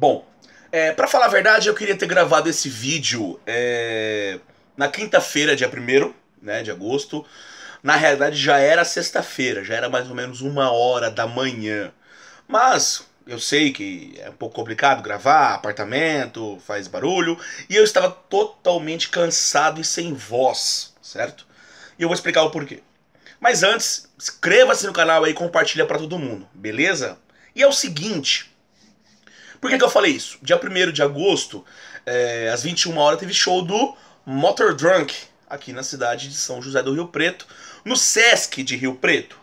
Bom, é, para falar a verdade, eu queria ter gravado esse vídeo é, na quinta-feira, dia 1 né, de agosto. Na realidade, já era sexta-feira, já era mais ou menos uma hora da manhã. Mas eu sei que é um pouco complicado gravar, apartamento, faz barulho, e eu estava totalmente cansado e sem voz, certo? E eu vou explicar o porquê. Mas antes, inscreva-se no canal aí e compartilha para todo mundo, beleza? E é o seguinte, por que, que eu falei isso? Dia 1 de agosto, é, às 21 horas, teve show do Motor Drunk, aqui na cidade de São José do Rio Preto, no Sesc de Rio Preto.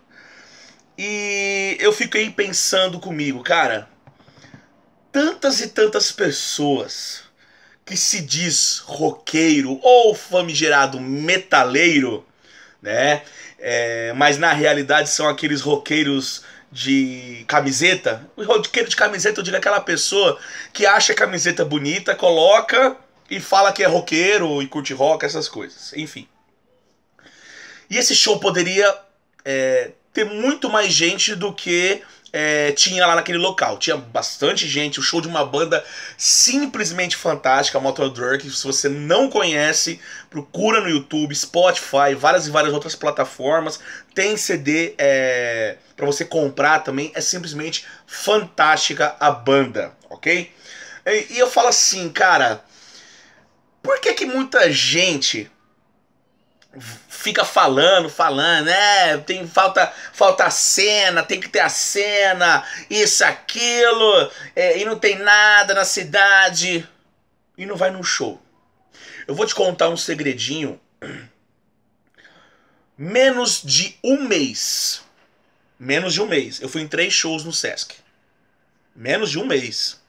E eu fiquei pensando comigo, cara, tantas e tantas pessoas que se diz roqueiro ou famigerado metaleiro, né? É, mas na realidade são aqueles roqueiros de camiseta. O roqueiro de camiseta, eu digo é aquela pessoa que acha a camiseta é bonita, coloca e fala que é roqueiro e curte rock, essas coisas. Enfim. E esse show poderia é, ter muito mais gente do que é, tinha lá naquele local. Tinha bastante gente, o show de uma banda simplesmente fantástica, Motor Drunk Se você não conhece, procura no YouTube, Spotify, várias e várias outras plataformas. Tem CD é, para você comprar também. É simplesmente fantástica a banda, ok? E, e eu falo assim, cara, por que que muita gente fica falando, falando, né tem falta, falta cena, tem que ter a cena, isso, aquilo, é, e não tem nada na cidade, e não vai num show. Eu vou te contar um segredinho. Menos de um mês, menos de um mês, eu fui em três shows no Sesc. Menos de um mês.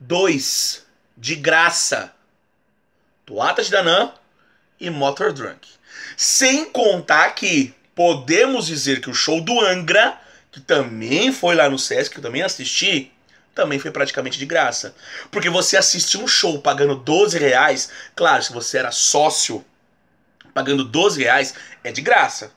Dois, de graça. Toata de Danã e Motor Drunk. Sem contar que podemos dizer que o show do Angra, que também foi lá no Sesc, que eu também assisti, também foi praticamente de graça. Porque você assistiu um show pagando 12 reais, claro, se você era sócio pagando 12 reais, é de graça.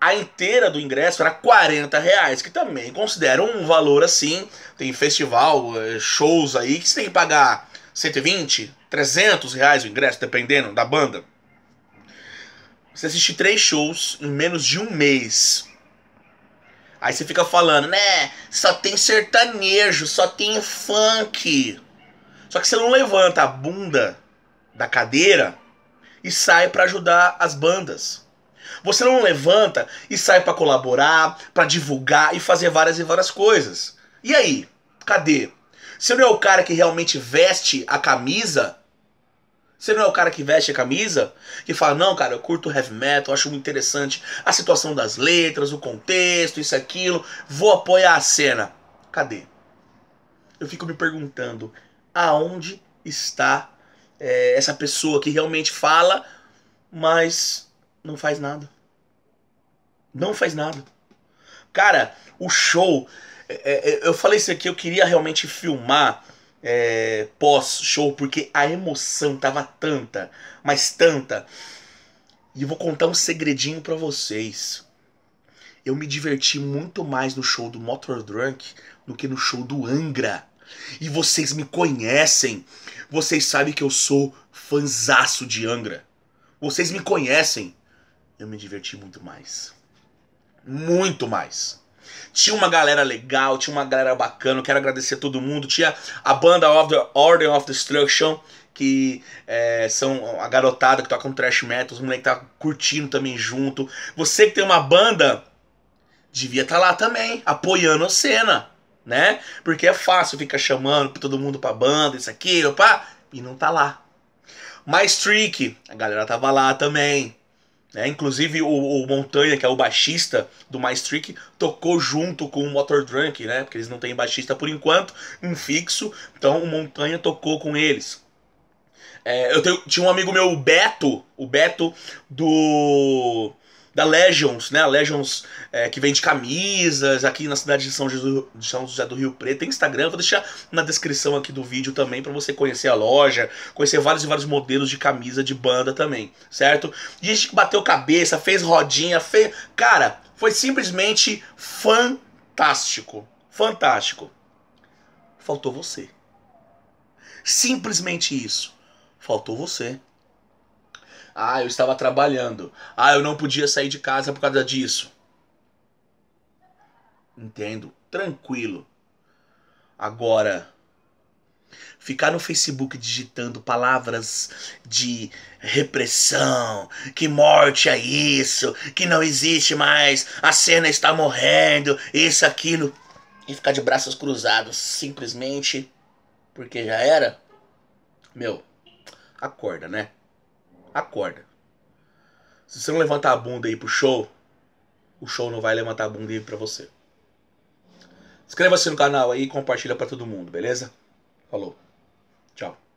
A inteira do ingresso era 40 reais, que também considera um valor assim. Tem festival, eh, shows aí que você tem que pagar 120, 300 reais o ingresso, dependendo da banda. Você assiste três shows em menos de um mês. Aí você fica falando, né? Só tem sertanejo, só tem funk. Só que você não levanta a bunda da cadeira e sai para ajudar as bandas. Você não levanta e sai para colaborar, para divulgar e fazer várias e várias coisas. E aí? Cadê você não é o cara que realmente veste a camisa? Você não é o cara que veste a camisa? Que fala, não, cara, eu curto heavy metal, acho muito interessante a situação das letras, o contexto, isso, aquilo, vou apoiar a cena. Cadê? Eu fico me perguntando, aonde está é, essa pessoa que realmente fala, mas não faz nada? Não faz nada. Cara, o show é, é, eu falei isso aqui, eu queria realmente filmar é, pós-show, porque a emoção tava tanta, mas tanta. E vou contar um segredinho para vocês. Eu me diverti muito mais no show do Motor Drunk do que no show do Angra. E vocês me conhecem. Vocês sabem que eu sou fanzaço de Angra. Vocês me conhecem. Eu me diverti muito mais. Muito mais. Tinha uma galera legal, tinha uma galera bacana, quero agradecer a todo mundo. Tinha a banda of the Order of Destruction, que é, são a garotada que toca um trash metal, os moleques tá curtindo também junto. Você que tem uma banda, devia estar tá lá também, apoiando a cena, né? Porque é fácil ficar chamando todo mundo pra banda, isso aqui, opa, e não tá lá. Mais Trick, a galera tava lá também. Né? Inclusive o, o, Montanha, que é o baixista do Maestrick, tocou junto com o Motor Drunk, né? Porque eles não têm baixista por enquanto, um fixo. Então o Montanha tocou com eles. É, eu tenho, tinha um amigo meu, o Beto, o Beto do da Legions, né? A Legions é, que vende camisas aqui na cidade de São, Jesus, de São José do Rio Preto. Tem Instagram, vou deixar na descrição aqui do vídeo também para você conhecer a loja, conhecer vários e vários modelos de camisa de banda também, certo? E a gente bateu cabeça, fez rodinha, fez. Cara, foi simplesmente fantástico. Fantástico. Faltou você. Simplesmente isso. Faltou você. Ah, eu estava trabalhando. Ah, eu não podia sair de casa por causa disso. Entendo. Tranquilo. Agora, ficar no Facebook digitando palavras de repressão, que morte é isso, que não existe mais, a cena está morrendo, isso, aquilo, e ficar de braços cruzados simplesmente porque já era? Meu, acorda, né? acorda. Se você não levantar a bunda e ir pro show, o show não vai levantar a bunda e ir pra você. Inscreva-se no canal aí e compartilha para todo mundo, beleza? Falou. Tchau.